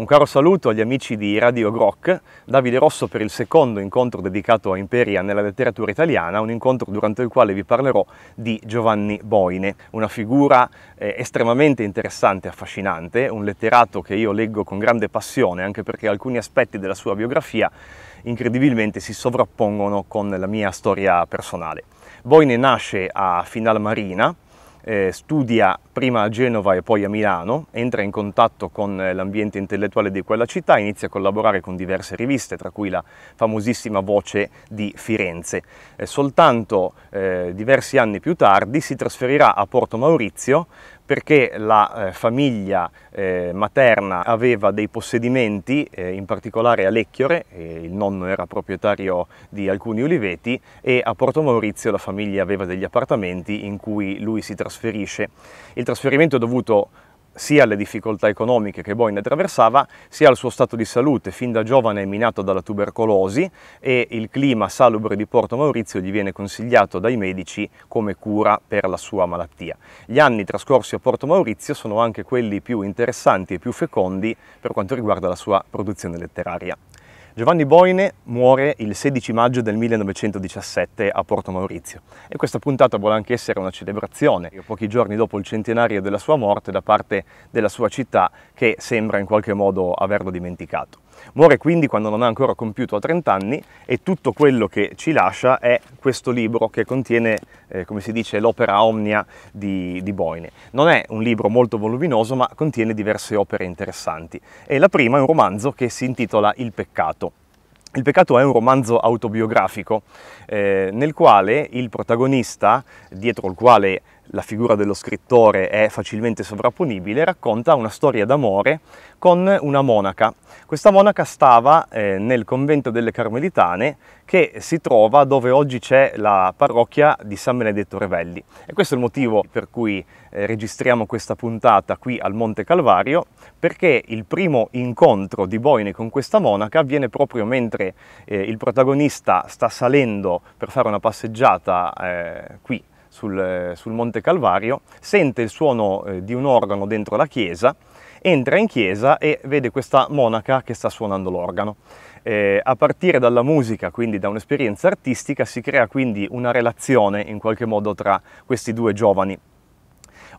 Un caro saluto agli amici di Radio Grock, Davide Rosso per il secondo incontro dedicato a Imperia nella letteratura italiana, un incontro durante il quale vi parlerò di Giovanni Boine, una figura eh, estremamente interessante e affascinante, un letterato che io leggo con grande passione anche perché alcuni aspetti della sua biografia incredibilmente si sovrappongono con la mia storia personale. Boine nasce a Final Marina, eh, studia prima a Genova e poi a Milano, entra in contatto con eh, l'ambiente intellettuale di quella città inizia a collaborare con diverse riviste, tra cui la famosissima Voce di Firenze. Eh, soltanto eh, diversi anni più tardi si trasferirà a Porto Maurizio perché la eh, famiglia eh, materna aveva dei possedimenti, eh, in particolare a Lecchiore, il nonno era proprietario di alcuni uliveti, e a Porto Maurizio la famiglia aveva degli appartamenti in cui lui si trasferisce. Il trasferimento è dovuto sia alle difficoltà economiche che Boyne attraversava, sia al suo stato di salute fin da giovane è minato dalla tubercolosi e il clima salubre di Porto Maurizio gli viene consigliato dai medici come cura per la sua malattia. Gli anni trascorsi a Porto Maurizio sono anche quelli più interessanti e più fecondi per quanto riguarda la sua produzione letteraria. Giovanni Boine muore il 16 maggio del 1917 a Porto Maurizio e questa puntata vuole anche essere una celebrazione, pochi giorni dopo il centenario della sua morte da parte della sua città che sembra in qualche modo averlo dimenticato. Muore quindi quando non ha ancora compiuto 30 anni e tutto quello che ci lascia è questo libro che contiene, eh, come si dice, l'opera omnia di, di Boine. Non è un libro molto voluminoso ma contiene diverse opere interessanti e la prima è un romanzo che si intitola Il peccato. Il peccato è un romanzo autobiografico eh, nel quale il protagonista, dietro il quale la figura dello scrittore è facilmente sovrapponibile, racconta una storia d'amore con una monaca. Questa monaca stava eh, nel convento delle Carmelitane che si trova dove oggi c'è la parrocchia di San Benedetto Revelli e questo è il motivo per cui eh, registriamo questa puntata qui al Monte Calvario perché il primo incontro di Boine con questa monaca avviene proprio mentre eh, il protagonista sta salendo per fare una passeggiata eh, qui sul, eh, sul, Monte Calvario, sente il suono eh, di un organo dentro la chiesa, entra in chiesa e vede questa monaca che sta suonando l'organo. Eh, a partire dalla musica, quindi da un'esperienza artistica, si crea quindi una relazione in qualche modo tra questi due giovani.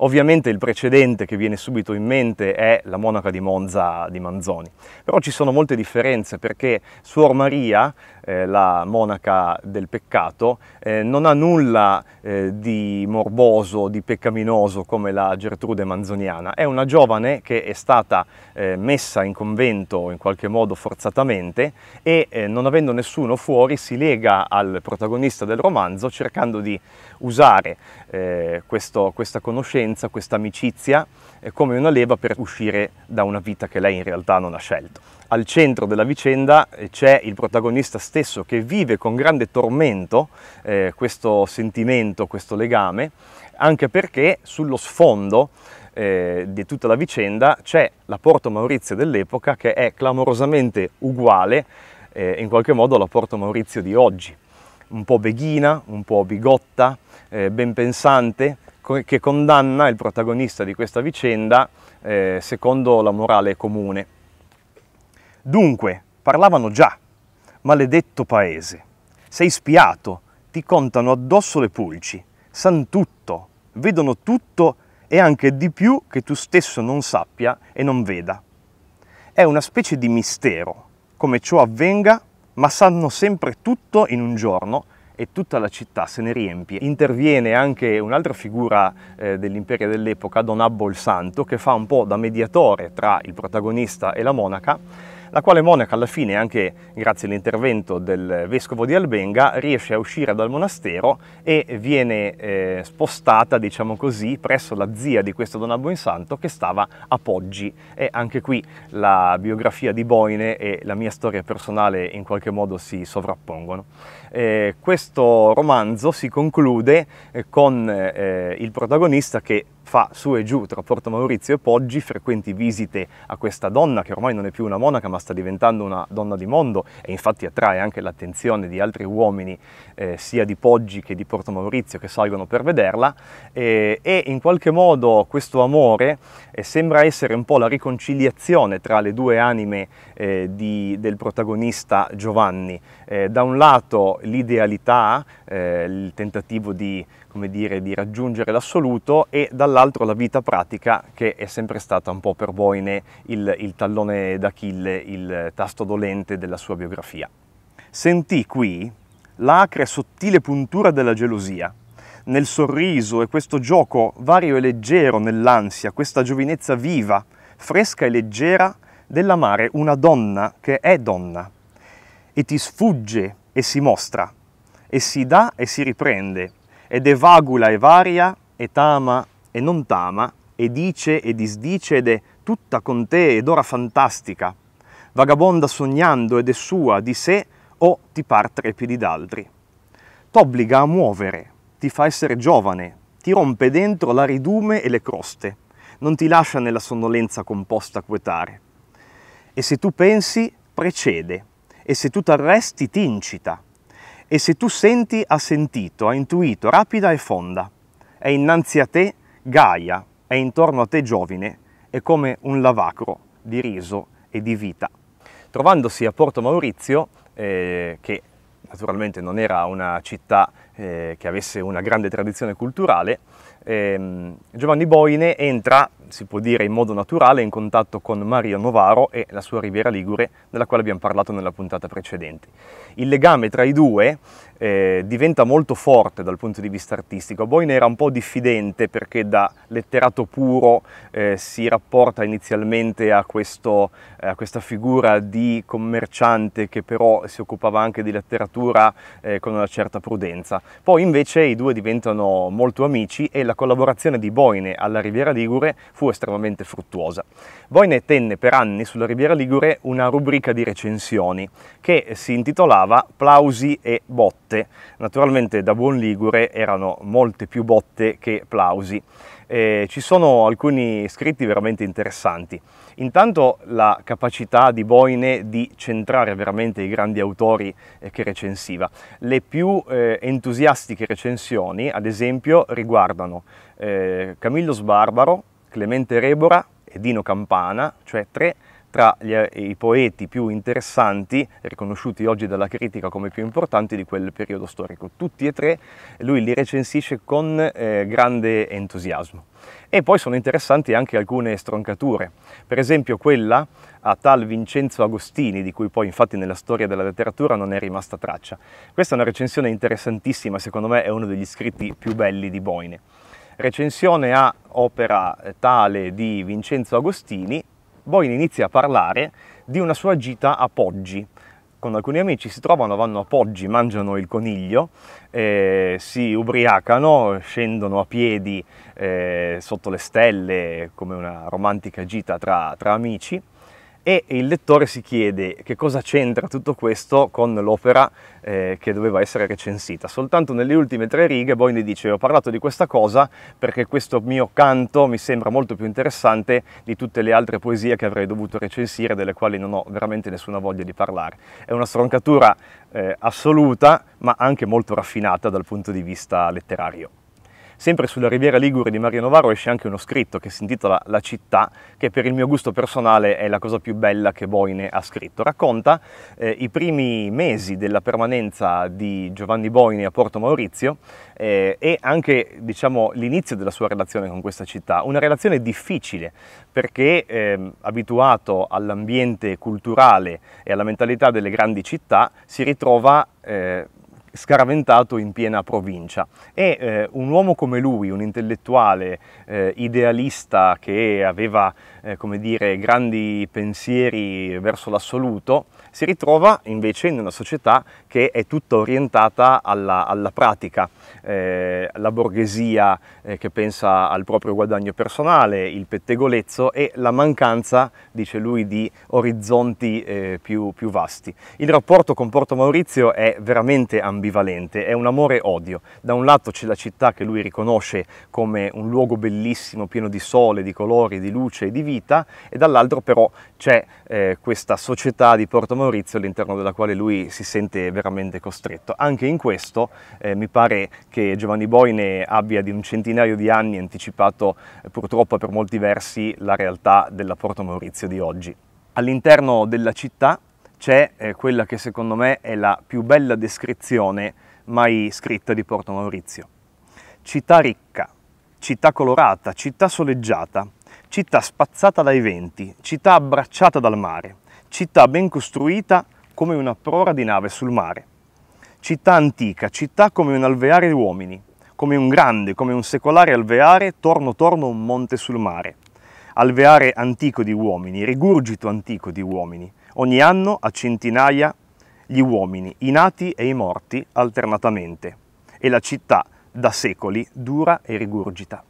Ovviamente il precedente che viene subito in mente è la monaca di Monza di Manzoni, però ci sono molte differenze perché Suor Maria, eh, la monaca del peccato, eh, non ha nulla eh, di morboso, di peccaminoso come la Gertrude manzoniana, è una giovane che è stata eh, messa in convento in qualche modo forzatamente e eh, non avendo nessuno fuori si lega al protagonista del romanzo cercando di usare eh, questo, questa conoscenza confidenza, questa amicizia come una leva per uscire da una vita che lei in realtà non ha scelto. Al centro della vicenda eh, c'è il protagonista stesso che vive con grande tormento eh, questo sentimento, questo legame, anche perché sullo sfondo eh, di tutta la vicenda c'è la Porto Maurizio dell'epoca che è clamorosamente uguale eh, in qualche modo alla Porto Maurizio di oggi un po' beghina, un po' bigotta, eh, ben pensante, che condanna il protagonista di questa vicenda eh, secondo la morale comune. Dunque, parlavano già, maledetto paese, sei spiato, ti contano addosso le pulci, san tutto, vedono tutto e anche di più che tu stesso non sappia e non veda. È una specie di mistero, come ciò avvenga, ma sanno sempre tutto in un giorno e tutta la città se ne riempie. Interviene anche un'altra figura eh, dell'imperio dell'epoca, Don Abbo il Santo, che fa un po' da mediatore tra il protagonista e la monaca la quale monaca alla fine, anche grazie all'intervento del vescovo di Albenga, riesce a uscire dal monastero e viene eh, spostata, diciamo così, presso la zia di questo Don Santo che stava a Poggi. E anche qui la biografia di Boine e la mia storia personale in qualche modo si sovrappongono. Eh, questo romanzo si conclude eh, con eh, il protagonista che fa su e giù tra Porto Maurizio e Poggi, frequenti visite a questa donna che ormai non è più una monaca ma sta diventando una donna di mondo e infatti attrae anche l'attenzione di altri uomini eh, sia di Poggi che di Porto Maurizio che salgono per vederla eh, e in qualche modo questo amore eh, sembra essere un po' la riconciliazione tra le due anime eh, di, del protagonista Giovanni. Eh, da un lato l'idealità, eh, il tentativo di come dire, di raggiungere l'assoluto e dall'altro la vita pratica che è sempre stata un po' per Boine il, il tallone d'Achille, il tasto dolente della sua biografia. Sentì qui l'acre e sottile puntura della gelosia, nel sorriso e questo gioco vario e leggero nell'ansia, questa giovinezza viva, fresca e leggera dell'amare una donna che è donna e ti sfugge e si mostra e si dà e si riprende ed è vagula e varia e tama e non tama e dice e disdice ed è tutta con te ed ora fantastica, vagabonda sognando ed è sua di sé o ti par trepidi d'altri. T'obbliga a muovere, ti fa essere giovane, ti rompe dentro la ridume e le croste, non ti lascia nella sonnolenza composta quetare. E se tu pensi, precede, e se tu t'arresti, ti incita e se tu senti ha sentito, ha intuito, rapida e fonda. È innanzi a te Gaia, è intorno a te Giovine, è come un lavacro di riso e di vita. Trovandosi a Porto Maurizio, eh, che naturalmente non era una città eh, che avesse una grande tradizione culturale, ehm, Giovanni Boine entra, si può dire in modo naturale, in contatto con Maria Novaro e la sua Riviera Ligure, della quale abbiamo parlato nella puntata precedente. Il legame tra i due eh, diventa molto forte dal punto di vista artistico. Boyne era un po' diffidente perché da letterato puro eh, si rapporta inizialmente a, questo, eh, a, questa figura di commerciante che però si occupava anche di letteratura eh, con una certa prudenza. Poi invece i due diventano molto amici e la collaborazione di Boyne alla Riviera Ligure fu estremamente fruttuosa. Boyne tenne per anni sulla Riviera Ligure una rubrica di recensioni che si intitolava Plausi e Botte botte. Naturalmente da buon ligure erano molte più botte che plausi. Eh, ci sono alcuni scritti veramente interessanti. Intanto la capacità di Boine di centrare veramente i grandi autori eh, che recensiva. Le più eh, entusiastiche recensioni, ad esempio, riguardano eh, Camillo Sbarbaro, Clemente Rebora e Dino Campana, cioè tre tra gli, i poeti più interessanti, riconosciuti oggi dalla critica come più importanti di quel periodo storico. Tutti e tre lui li recensisce con eh, grande entusiasmo. E poi sono interessanti anche alcune stroncature, per esempio quella a tal Vincenzo Agostini, di cui poi infatti nella storia della letteratura non è rimasta traccia. Questa è una recensione interessantissima, secondo me è uno degli scritti più belli di Boine. Recensione a opera eh, tale di Vincenzo Agostini, Boin inizia a parlare di una sua gita a Poggi. Con alcuni amici si trovano, vanno a Poggi, mangiano il coniglio, eh, si ubriacano, scendono a piedi eh, sotto le stelle come una romantica gita tra, tra amici e il lettore si chiede che cosa c'entra tutto questo con l'opera eh, che doveva essere recensita. Soltanto nelle ultime tre righe Boyne dice ho parlato di questa cosa perché questo mio canto mi sembra molto più interessante di tutte le altre poesie che avrei dovuto recensire, delle quali non ho veramente nessuna voglia di parlare. È una stroncatura eh, assoluta ma anche molto raffinata dal punto di vista letterario. Sempre sulla Riviera Ligure di Mario Novaro esce anche uno scritto che si intitola La città, che per il mio gusto personale è la cosa più bella che Boine ha scritto. Racconta eh, i primi mesi della permanenza di Giovanni Boine a Porto Maurizio eh, e anche diciamo, l'inizio della sua relazione con questa città. Una relazione difficile perché eh, abituato all'ambiente culturale e alla mentalità delle grandi città si ritrova eh, scaraventato in piena provincia e eh, un uomo come lui, un intellettuale eh, idealista che aveva eh, come dire, grandi pensieri verso l'assoluto, si ritrova invece in una società che è tutta orientata alla, alla pratica, eh, la borghesia eh, che pensa al proprio guadagno personale, il pettegolezzo e la mancanza, dice lui, di orizzonti eh, più, più, vasti. Il rapporto con Porto Maurizio è veramente ambizioso ambivalente, è un amore-odio. Da un lato c'è la città che lui riconosce come un luogo bellissimo, pieno di sole, di colori, di luce e di vita, e dall'altro però c'è eh, questa società di Porto Maurizio all'interno della quale lui si sente veramente costretto. Anche in questo eh, mi pare che Giovanni Boine abbia di un centinaio di anni anticipato eh, purtroppo per molti versi la realtà della Porto Maurizio di oggi. All'interno della città c'è eh, quella che secondo me è la più bella descrizione mai scritta di Porto Maurizio. Città ricca, città colorata, città soleggiata, città spazzata dai venti, città abbracciata dal mare, città ben costruita come una prora di nave sul mare, città antica, città come un alveare di uomini, come un grande, come un secolare alveare, torno torno un monte sul mare, alveare antico di uomini, rigurgito antico di uomini, Ogni anno a centinaia gli uomini, i nati e i morti alternatamente, e la città da secoli dura e rigurgita.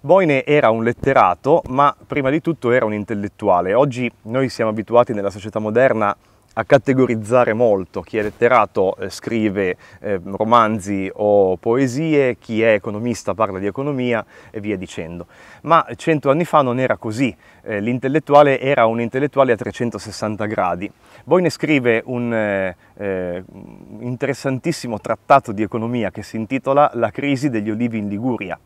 Boine era un letterato, ma prima di tutto era un intellettuale. Oggi noi siamo abituati nella società moderna a categorizzare molto, chi è letterato eh, scrive eh, romanzi o poesie, chi è economista parla di economia e via dicendo. Ma cento anni fa non era così, eh, l'intellettuale era un intellettuale a 360 gradi. Boyne scrive un eh, eh, interessantissimo trattato di economia che si intitola La crisi degli olivi in Liguria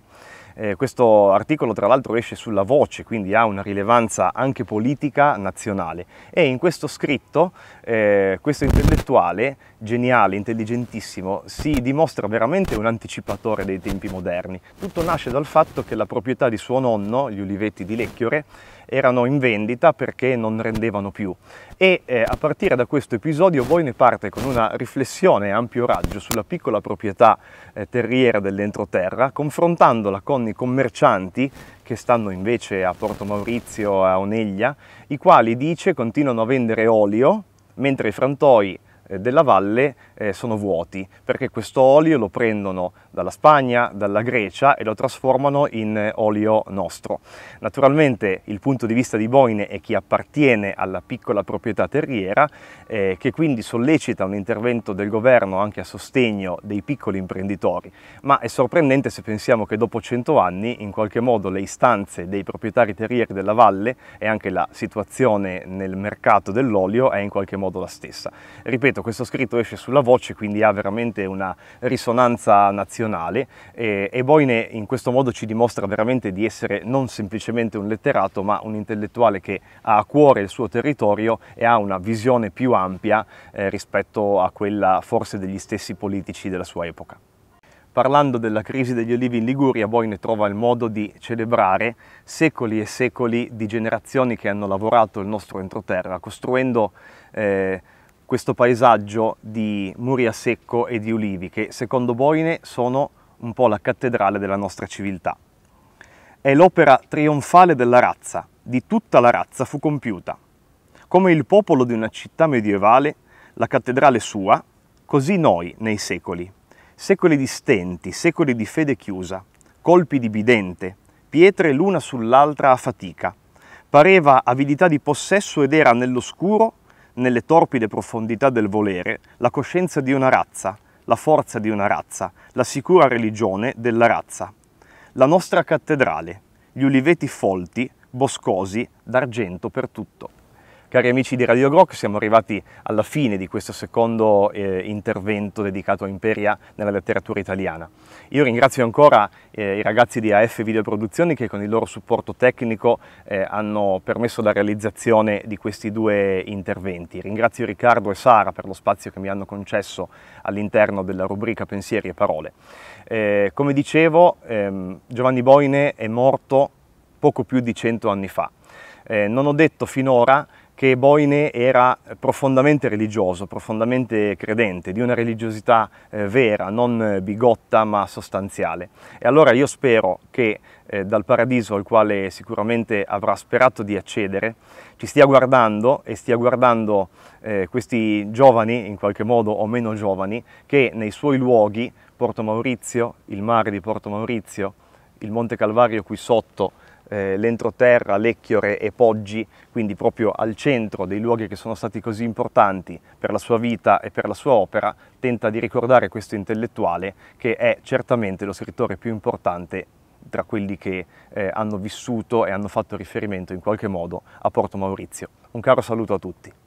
eh, questo articolo tra l'altro esce sulla voce, quindi ha una rilevanza anche politica nazionale e in questo scritto eh, questo intellettuale, geniale, intelligentissimo, si dimostra veramente un anticipatore dei tempi moderni. Tutto nasce dal fatto che la proprietà di suo nonno, gli uliveti di Lecchiore, erano in vendita perché non rendevano più. E eh, a partire da questo episodio voi ne parte con una riflessione a ampio raggio sulla piccola proprietà eh, terriera dell'entroterra, confrontandola con i commercianti che stanno invece a Porto Maurizio, a Oneglia, i quali dice continuano a vendere olio, mentre i frantoi eh, della valle eh, sono vuoti, perché questo olio lo prendono dalla Spagna, dalla Grecia e lo trasformano in eh, olio nostro. Naturalmente il punto di vista di Boine è chi appartiene alla piccola proprietà terriera, eh, che quindi sollecita un intervento del governo anche a sostegno dei piccoli imprenditori, ma è sorprendente se pensiamo che dopo 100 anni in qualche modo le istanze dei proprietari terrieri della valle e anche la situazione nel mercato dell'olio è in qualche modo la stessa. Ripeto, questo scritto esce sulla voce voce, quindi ha veramente una risonanza nazionale e, e Boine in questo modo ci dimostra veramente di essere non semplicemente un letterato, ma un intellettuale che ha a cuore il suo territorio e ha una visione più ampia eh, rispetto a quella forse degli stessi politici della sua epoca. Parlando della crisi degli olivi in Liguria, Boine trova il modo di celebrare secoli e secoli di generazioni che hanno lavorato il nostro entroterra, costruendo eh, questo paesaggio di muri a secco e di ulivi che secondo Boine sono un po' la cattedrale della nostra civiltà. È l'opera trionfale della razza, di tutta la razza fu compiuta. Come il popolo di una città medievale, la cattedrale sua, così noi nei secoli. Secoli di stenti, secoli di fede chiusa, colpi di bidente, pietre l'una sull'altra a fatica. Pareva avidità di possesso ed era nell'oscuro nelle torpide profondità del volere, la coscienza di una razza, la forza di una razza, la sicura religione della razza. La nostra cattedrale, gli uliveti folti, boscosi, d'argento per tutto. Cari amici di Radio Grok, siamo arrivati alla fine di questo secondo eh, intervento dedicato a Imperia nella letteratura italiana. Io ringrazio ancora eh, i ragazzi di AF Videoproduzioni che con il loro supporto tecnico eh, hanno permesso la realizzazione di questi due interventi. Ringrazio Riccardo e Sara per lo spazio che mi hanno concesso all'interno della rubrica Pensieri e Parole. Eh, come dicevo, ehm, Giovanni Boine è morto poco più di cento anni fa. Eh, non ho detto finora che Boine era profondamente religioso, profondamente credente, di una religiosità eh, vera, non eh, bigotta ma sostanziale. E allora io spero che eh, dal paradiso al quale sicuramente avrà sperato di accedere, ci stia guardando e stia guardando eh, questi giovani, in qualche modo o meno giovani, che nei suoi luoghi, Porto Maurizio, il mare di Porto Maurizio, il Monte Calvario qui sotto, eh, l'entroterra, Lecchiore e Poggi, quindi proprio al centro dei luoghi che sono stati così importanti per la sua vita e per la sua opera, tenta di ricordare questo intellettuale che è certamente lo scrittore più importante tra quelli che eh, hanno vissuto e hanno fatto riferimento in qualche modo a Porto Maurizio. Un caro saluto a tutti.